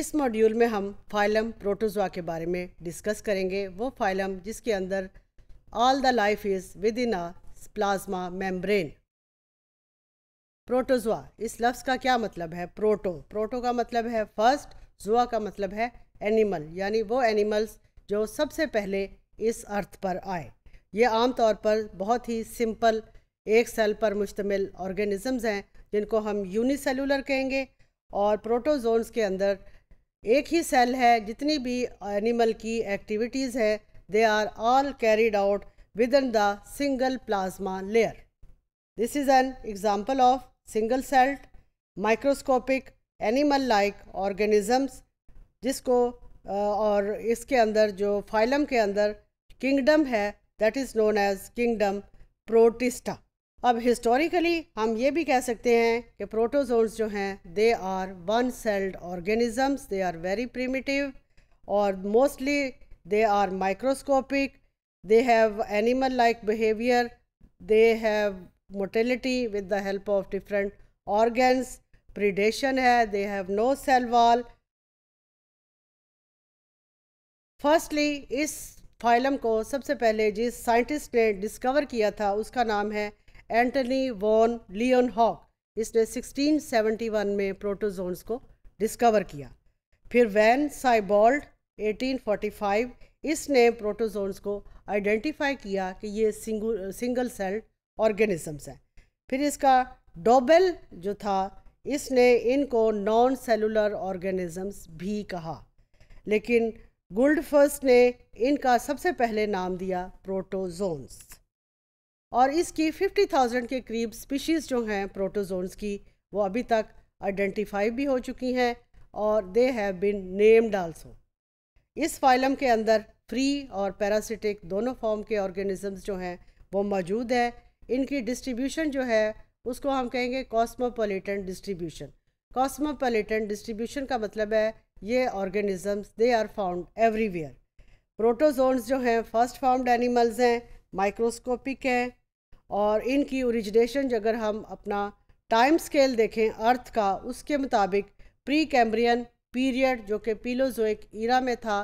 इस मॉड्यूल में हम फाइलम प्रोटोजोआ के बारे में डिस्कस करेंगे वो फाइलम जिसके अंदर all the life is within a plasma membrane protozoa इस लफ्ज़ का क्या मतलब है प्रोटो प्रोटो का मतलब है फर्स्ट जोआ का मतलब है एनिमल यानी वो एनिमल्स जो सबसे पहले इस अर्थ पर आए ये आम तौर पर बहुत ही सिंपल एक सेल पर मुश्तमिल ऑर्गेनिज़म्स हैं जिनको हम यूनिसेलुलर कहेंगे और प्रोटोजोन्स के अंदर एक ही सेल है जितनी भी एनिमल की एक्टिविटीज़ है they are all carried out within the single plasma layer this is an example of single celled microscopic animal like organisms जिसको और इसके अंदर जो फाइलम के अंदर किंगडम है that is known as kingdom protista अब हिस्टोरिकली हम ये भी कह सकते हैं कि प्रोटोजोन्स जो हैं they are one celled organisms they are very primitive और mostly they are microscopic they have animal like behaviour they have motility with the help of different organs predation है they have no cell wall firstly इस phylum को सबसे पहले जिस scientist ने discover किया था उसका नाम है एंटनी वॉन लियोन हॉक इसने 1671 में प्रोटोजोन्स को डिस्कवर किया फिर वैन साइबॉल्ड 1845 इसने प्रोटोजोन्स को आइडेंटिफाई किया कि ये सिंगल सेल ऑर्गेनिजम्स हैं फिर इसका डोबेल जो था इसने इनको नॉन सेलुलर ऑर्गेनिजम्स भी कहा लेकिन गुल्डफर्स ने इनका सबसे पहले नाम दिया प्रोटोजोन्स और इसकी 50,000 के करीब स्पीशीज़ जो हैं प्रोटोजोन्स की वो अभी तक आइडेंटिफाई भी हो चुकी हैं और they have been named also इस फाइलम के अंदर फ्री और पैरासिटिक दोनों फॉर्म के ऑर्गेनिजम्स जो हैं वो मौजूद है इनकी डिस्ट्रीब्यूशन जो है उसको हम कहेंगे कॉस्मोपोलिटन डिस्ट्रीब्यूशन कॉस्मोपोलिटन डिस्ट्रीब्यूशन का मतलब है ये organisms they are found everywhere protozoans जो हैं फर्स्ट फॉर्म्ड एनिमल्स हैं माइक्रोस्कोपिक हैं और इनकी ओरिजिनेशन अगर हम अपना टाइम स्केल देखें अर्थ का उसके मुताबिक प्री कैम्ब्रियन पीरियड जो कि पीलोजोइक ईरा में था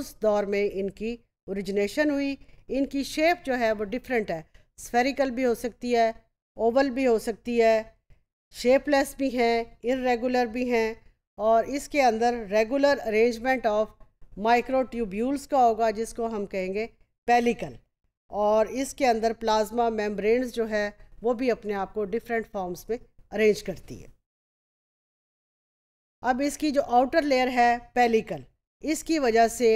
उस दौर में इनकी ओरिजिनेशन हुई इनकी शेप जो है वो डिफरेंट है स्फेरिकल भी हो सकती है ओवल भी हो सकती है शेपलेस भी हैं इरेगुलर भी हैं और इसके अंदर रेगुलर अरेंजमेंट ऑफ माइक्रोट्यूब्यूल्स का होगा जिसको हम कहेंगे पेलिकल और इसके अंदर प्लाज्मा मेम्ब्रेन्स जो है वो भी अपने आप को डिफरेंट फॉर्म्स में अरेंज करती है अब इसकी जो आउटर लेयर है पेलिकल इसकी वजह से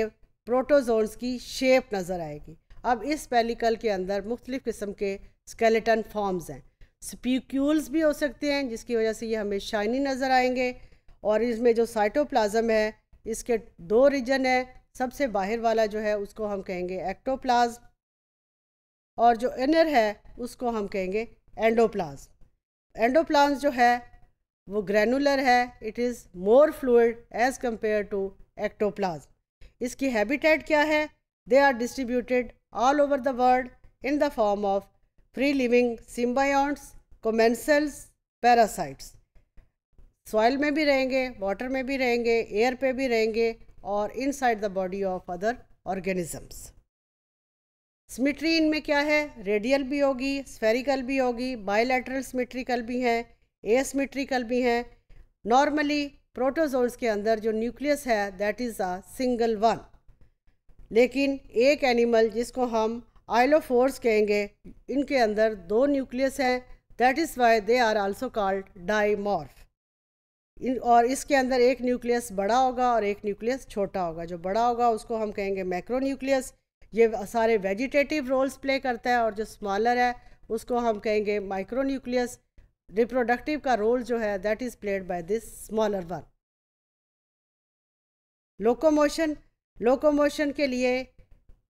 प्रोटोजोन्स की शेप नज़र आएगी अब इस पेलिकल के अंदर मुख्तलिफ़ किस्म के स्केलेटन फॉर्म्स हैं स्पीक्यूल्स भी हो सकते हैं जिसकी वजह से ये हमें शाइनी नज़र आएंगे और इसमें जो साइटोप्लाज्म है इसके दो रीजन हैं सबसे बाहर वाला जो है उसको हम कहेंगे एक्टोप्लाज्म और जो इनर है उसको हम कहेंगे एंडोप्लाज एंडोप्लाज जो है वो ग्रेनुलर है it is more fluid as compare to ectoplasm इसकी हैबिटेट क्या है they are distributed all over the world in the form of free living symbionts commensals parasites soil में भी रहेंगे वाटर में भी रहेंगे एयर पे भी रहेंगे और inside the body of other organisms symmetry इनमें क्या है रेडियल भी होगी स्फेरिकल भी होगी बायोलेटरल सिमिट्रिकल भी हैं एसमिट्रिकल भी हैं नॉर्मली प्रोटोजोन्स के अंदर जो न्यूक्लियस है that is a single one लेकिन एक एनिमल जिसको हम आइलोफोर्स कहेंगे इनके अंदर दो न्यूक्लियस हैं that is why they are also called dimorphic और इसके अंदर एक न्यूक्लियस बड़ा होगा और एक न्यूक्लियस छोटा होगा जो बड़ा होगा उसको हम कहेंगे मैक्रो न्यूक्लियस ये सारे वेजिटेटिव रोल्स प्ले करता है और जो स्मॉलर है उसको हम कहेंगे माइक्रो न्यूक्लियस रिप्रोडक्टिव का रोल जो है that is played by this smaller one locomotion locomotion के लिए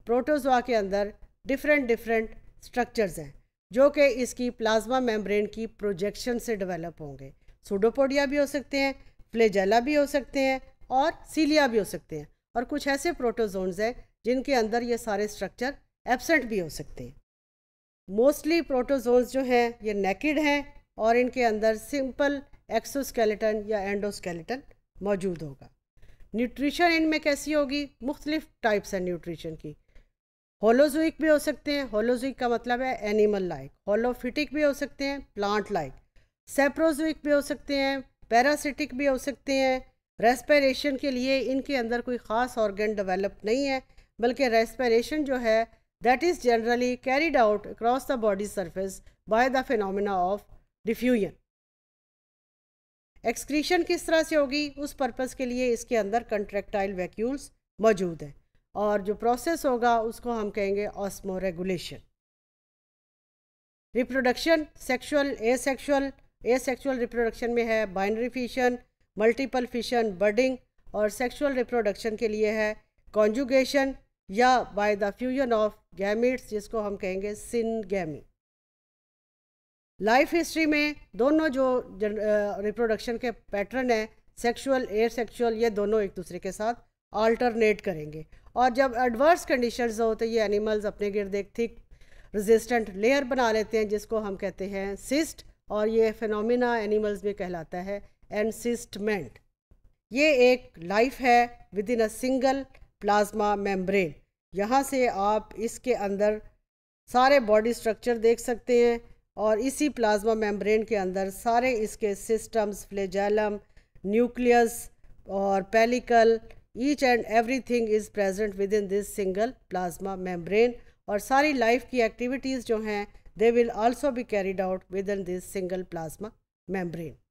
प्रोटोजोआ के अंदर डिफरेंट डिफरेंट स्ट्रक्चर्स हैं जो कि इसकी प्लाज्मा मेम्ब्रेन की प्रोजेक्शन से डेवलप होंगे सूडोपोडिया भी हो सकते हैं फ्लेजेला भी हो सकते हैं और सीलिया भी हो सकते हैं और कुछ ऐसे प्रोटोजोन्स हैं जिनके अंदर ये सारे स्ट्रक्चर एबसेंट भी हो सकते हैं मोस्टली प्रोटोजोन्स जो हैं ये नेकेड हैं और इनके अंदर सिंपल एक्सोस्केलेटन या एंडोस्केलेटन मौजूद होगा न्यूट्रिशन इनमें कैसी होगी मुख्तलिफ टाइप्स हैं न्यूट्रिशन की होलोजोइक भी हो सकते हैं होलोजोइक का मतलब है एनिमल लाइक होलोफिटिक भी हो सकते हैं प्लांट लाइक सेप्रोजोइक भी हो सकते हैं पैरासिटिक भी हो सकते हैं रेस्पिरेशन के लिए इनके अंदर कोई ख़ास ऑर्गन डेवलप नहीं है बल्कि रेस्पिरेशन जो है that is generally carried out across the body surface by the phenomena of diffusion excretion किस तरह से होगी उस पर्पज़ के लिए इसके अंदर कंट्रेक्टाइल वैक्यूल्स मौजूद हैं और जो प्रोसेस होगा उसको हम कहेंगे osmoregulation reproduction sexual asexual reproduction में है binary fission multiple fission budding और सेक्शुअल रिप्रोडक्शन के लिए है कॉन्जुगेशन या by the fusion of gametes जिसको हम कहेंगे सिन गैमी लाइफ हिस्ट्री में दोनों जो रिप्रोडक्शन के पैटर्न है सेक्सुअल एयर सेक्सुअल ये दोनों एक दूसरे के साथ ऑल्टरनेट करेंगे और जब एडवर्स कंडीशंस हो तो ये एनिमल्स अपने गिरद एक थिक रेजिस्टेंट लेयर बना लेते हैं जिसको हम कहते हैं सिस्ट और ये फिनोमिना एनिमल्स में कहलाता है एनसिस्टमेंट ये एक लाइफ है within a single plasma membrane यहाँ से आप इसके अंदर सारे बॉडी स्ट्रक्चर देख सकते हैं और इसी प्लाज्मा मेम्ब्रेन के अंदर सारे इसके सिस्टम्स फ्लेजैलम न्यूक्लियस और pellicle each and everything is present within this single plasma membrane और सारी लाइफ की एक्टिविटीज़ जो हैं they will also be carried out within this single plasma membrane